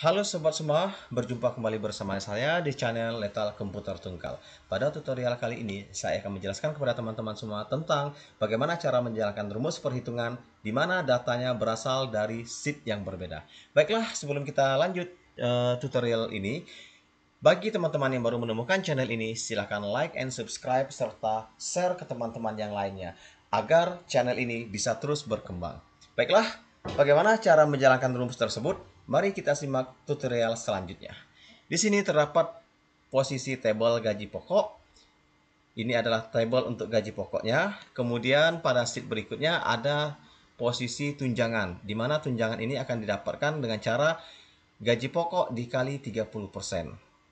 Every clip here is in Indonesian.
Halo sobat semua, berjumpa kembali bersama saya di channel Lethal Komputer Tungkal. Pada tutorial kali ini, saya akan menjelaskan kepada teman-teman semua tentang bagaimana cara menjalankan rumus perhitungan di mana datanya berasal dari sheet yang berbeda. Baiklah, sebelum kita lanjut uh, tutorial ini, bagi teman-teman yang baru menemukan channel ini, silahkan like and subscribe serta share ke teman-teman yang lainnya agar channel ini bisa terus berkembang. Baiklah, bagaimana cara menjalankan rumus tersebut? Mari kita simak tutorial selanjutnya. Di sini terdapat posisi table gaji pokok. Ini adalah table untuk gaji pokoknya. Kemudian pada sheet berikutnya ada posisi tunjangan, di mana tunjangan ini akan didapatkan dengan cara gaji pokok dikali 30%.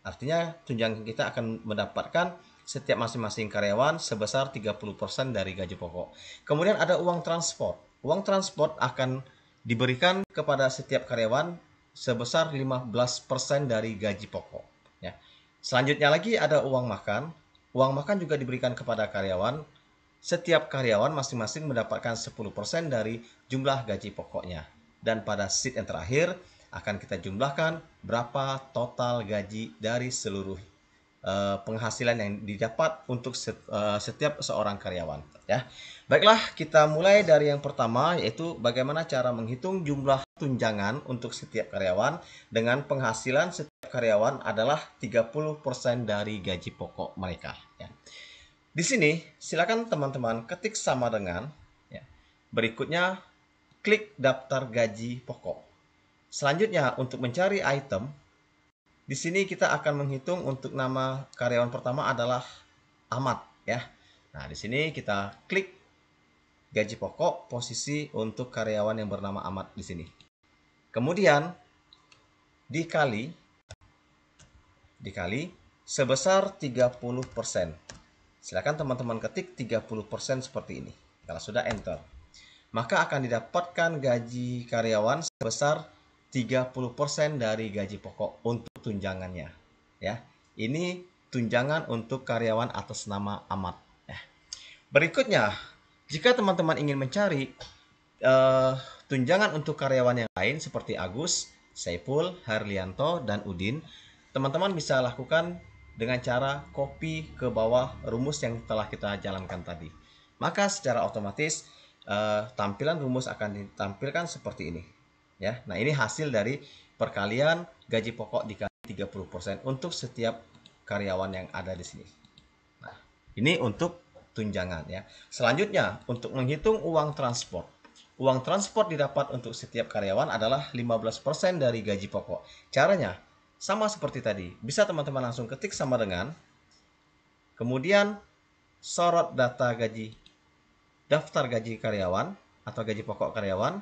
Artinya tunjangan kita akan mendapatkan setiap masing-masing karyawan sebesar 30% dari gaji pokok. Kemudian ada uang transport. Uang transport akan diberikan kepada setiap karyawan sebesar 15% dari gaji pokok. Ya. Selanjutnya lagi ada uang makan. Uang makan juga diberikan kepada karyawan. Setiap karyawan masing-masing mendapatkan 10% dari jumlah gaji pokoknya. Dan pada sheet yang terakhir akan kita jumlahkan berapa total gaji dari seluruh Eh, penghasilan yang didapat untuk eh, setiap seorang karyawan ya. Baiklah, kita mulai dari yang pertama yaitu bagaimana cara menghitung jumlah tunjangan untuk setiap karyawan dengan penghasilan setiap karyawan adalah 30% dari gaji pokok mereka ya. Di sini silakan teman-teman ketik sama dengan ya. Berikutnya klik daftar gaji pokok. Selanjutnya untuk mencari item di sini kita akan menghitung untuk nama karyawan pertama adalah Ahmad ya. Nah, di sini kita klik gaji pokok posisi untuk karyawan yang bernama Ahmad di sini. Kemudian dikali dikali sebesar 30%. Silakan teman-teman ketik 30% seperti ini. Kalau sudah enter, maka akan didapatkan gaji karyawan sebesar 30% dari gaji pokok untuk tunjangannya ya. Ini tunjangan untuk karyawan atas nama Ahmad ya. Berikutnya, jika teman-teman ingin mencari uh, tunjangan untuk karyawan yang lain seperti Agus, Saiful, Harlianto, dan Udin, teman-teman bisa lakukan dengan cara copy ke bawah rumus yang telah kita jalankan tadi. Maka secara otomatis uh, tampilan rumus akan ditampilkan seperti ini ya. Nah, ini hasil dari perkalian gaji pokok dikali 30% untuk setiap karyawan yang ada di sini. Nah, ini untuk tunjangan ya. Selanjutnya, untuk menghitung uang transport. Uang transport didapat untuk setiap karyawan adalah 15% dari gaji pokok. Caranya sama seperti tadi. Bisa teman-teman langsung ketik sama dengan kemudian sorot data gaji daftar gaji karyawan atau gaji pokok karyawan,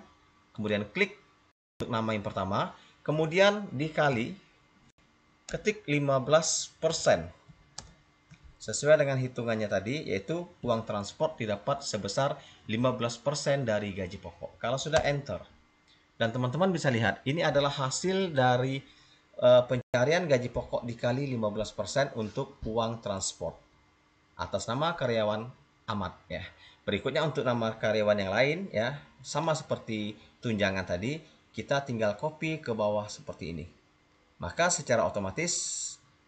kemudian klik untuk nama yang pertama. Kemudian dikali ketik 15% sesuai dengan hitungannya tadi yaitu uang transport didapat sebesar 15% dari gaji pokok. Kalau sudah enter dan teman-teman bisa lihat ini adalah hasil dari uh, pencarian gaji pokok dikali 15% untuk uang transport atas nama karyawan Ahmad ya. Berikutnya untuk nama karyawan yang lain ya sama seperti tunjangan tadi kita tinggal copy ke bawah seperti ini. Maka secara otomatis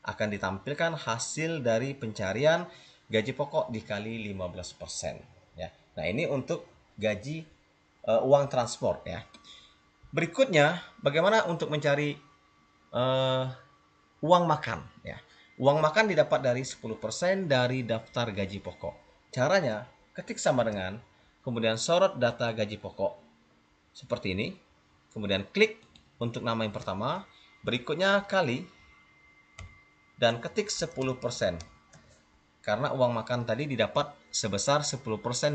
akan ditampilkan hasil dari pencarian gaji pokok dikali 15% ya. Nah, ini untuk gaji uh, uang transport ya. Berikutnya, bagaimana untuk mencari uh, uang makan ya. Uang makan didapat dari 10% dari daftar gaji pokok. Caranya, ketik sama dengan kemudian sorot data gaji pokok seperti ini kemudian klik untuk nama yang pertama, berikutnya kali, dan ketik 10%. Karena uang makan tadi didapat sebesar 10%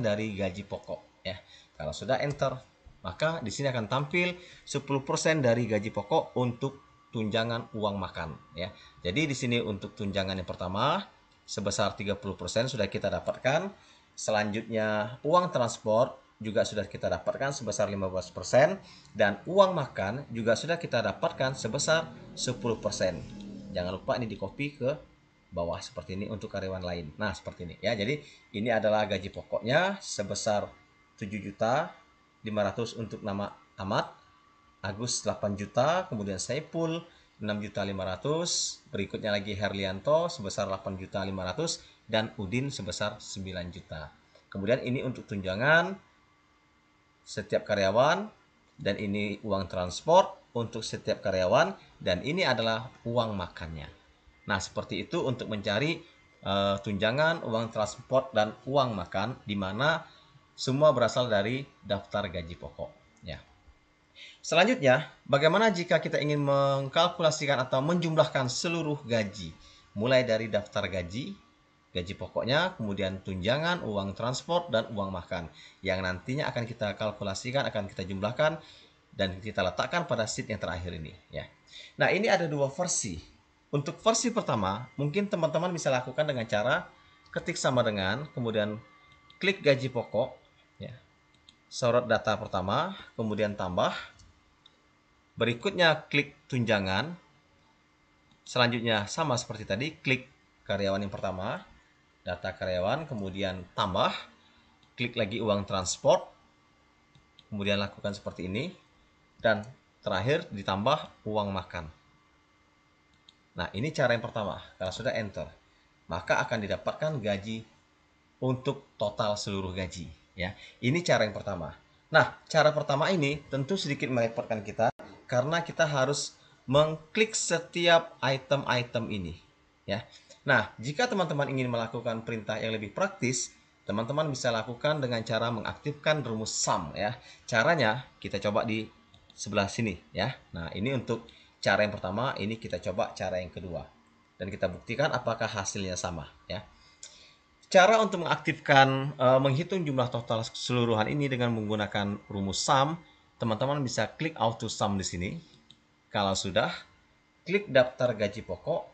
dari gaji pokok. ya Kalau sudah enter, maka di sini akan tampil 10% dari gaji pokok untuk tunjangan uang makan. ya Jadi di sini untuk tunjangan yang pertama, sebesar 30% sudah kita dapatkan. Selanjutnya uang transport juga sudah kita dapatkan sebesar 15% dan uang makan juga sudah kita dapatkan sebesar 10%. Jangan lupa ini di copy ke bawah seperti ini untuk karyawan lain. Nah, seperti ini ya. Jadi ini adalah gaji pokoknya sebesar 7 juta 500 untuk nama Ahmad, Agus 8 juta, kemudian Saipul 6 juta 500, berikutnya lagi Herlianto sebesar 8 juta 500 dan Udin sebesar 9 juta. Kemudian ini untuk tunjangan setiap karyawan dan ini uang transport untuk setiap karyawan dan ini adalah uang makannya. Nah, seperti itu untuk mencari uh, tunjangan, uang transport dan uang makan di mana semua berasal dari daftar gaji pokok ya. Selanjutnya, bagaimana jika kita ingin mengkalkulasikan atau menjumlahkan seluruh gaji mulai dari daftar gaji gaji pokoknya, kemudian tunjangan, uang transport, dan uang makan yang nantinya akan kita kalkulasikan, akan kita jumlahkan, dan kita letakkan pada sheet yang terakhir ini. ya. Nah, ini ada dua versi. Untuk versi pertama, mungkin teman-teman bisa lakukan dengan cara ketik sama dengan, kemudian klik gaji pokok, ya. sorot data pertama, kemudian tambah, berikutnya klik tunjangan, selanjutnya sama seperti tadi, klik karyawan yang pertama, data karyawan, kemudian tambah, klik lagi uang transport, kemudian lakukan seperti ini, dan terakhir ditambah uang makan. Nah, ini cara yang pertama. Kalau sudah enter, maka akan didapatkan gaji untuk total seluruh gaji. Ya, ini cara yang pertama. Nah, cara pertama ini tentu sedikit merepotkan kita karena kita harus mengklik setiap item-item ini. Ya, Nah, jika teman-teman ingin melakukan perintah yang lebih praktis, teman-teman bisa lakukan dengan cara mengaktifkan rumus sum ya. Caranya kita coba di sebelah sini ya. Nah, ini untuk cara yang pertama, ini kita coba cara yang kedua. Dan kita buktikan apakah hasilnya sama ya. Cara untuk mengaktifkan e, menghitung jumlah total keseluruhan ini dengan menggunakan rumus sum, teman-teman bisa klik auto sum di sini. Kalau sudah, klik daftar gaji pokok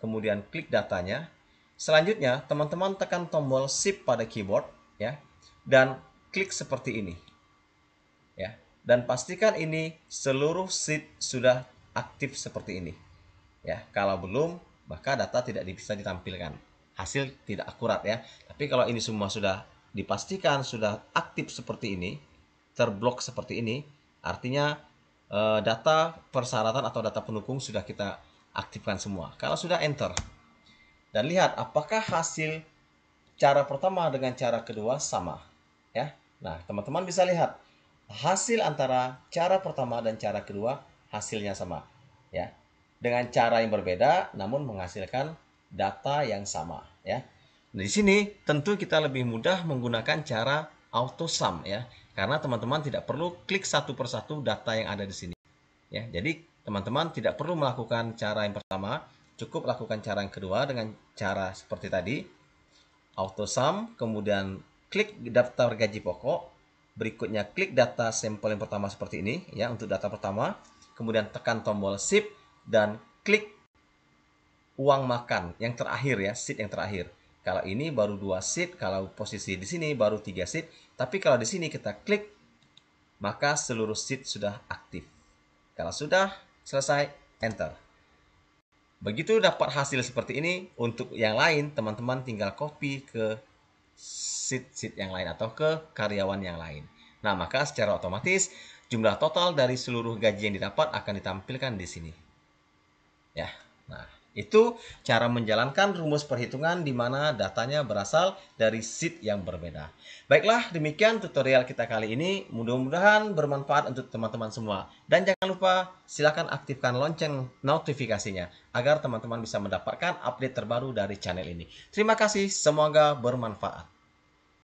kemudian klik datanya. Selanjutnya, teman-teman tekan tombol Shift pada keyboard ya dan klik seperti ini. Ya, dan pastikan ini seluruh sheet sudah aktif seperti ini. Ya, kalau belum maka data tidak bisa ditampilkan. Hasil tidak akurat ya. Tapi kalau ini semua sudah dipastikan sudah aktif seperti ini, terblok seperti ini, artinya eh, data persyaratan atau data pendukung sudah kita aktifkan semua. Kalau sudah enter. Dan lihat apakah hasil cara pertama dengan cara kedua sama, ya. Nah, teman-teman bisa lihat hasil antara cara pertama dan cara kedua hasilnya sama, ya. Dengan cara yang berbeda namun menghasilkan data yang sama, ya. Nah, di sini tentu kita lebih mudah menggunakan cara auto sum ya, karena teman-teman tidak perlu klik satu persatu data yang ada di sini. Ya, jadi Teman-teman tidak perlu melakukan cara yang pertama, cukup lakukan cara yang kedua dengan cara seperti tadi. Auto sum, kemudian klik daftar gaji pokok, berikutnya klik data sampel yang pertama seperti ini ya untuk data pertama, kemudian tekan tombol shift dan klik uang makan yang terakhir ya, sheet yang terakhir. Kalau ini baru dua sheet, kalau posisi di sini baru tiga sheet, tapi kalau di sini kita klik maka seluruh sheet sudah aktif. Kalau sudah, selesai, enter. Begitu dapat hasil seperti ini, untuk yang lain teman-teman tinggal copy ke sheet-sheet yang lain atau ke karyawan yang lain. Nah, maka secara otomatis jumlah total dari seluruh gaji yang didapat akan ditampilkan di sini. Ya. Nah, itu cara menjalankan rumus perhitungan di mana datanya berasal dari seed yang berbeda. Baiklah, demikian tutorial kita kali ini. Mudah-mudahan bermanfaat untuk teman-teman semua. Dan jangan lupa silakan aktifkan lonceng notifikasinya agar teman-teman bisa mendapatkan update terbaru dari channel ini. Terima kasih, semoga bermanfaat.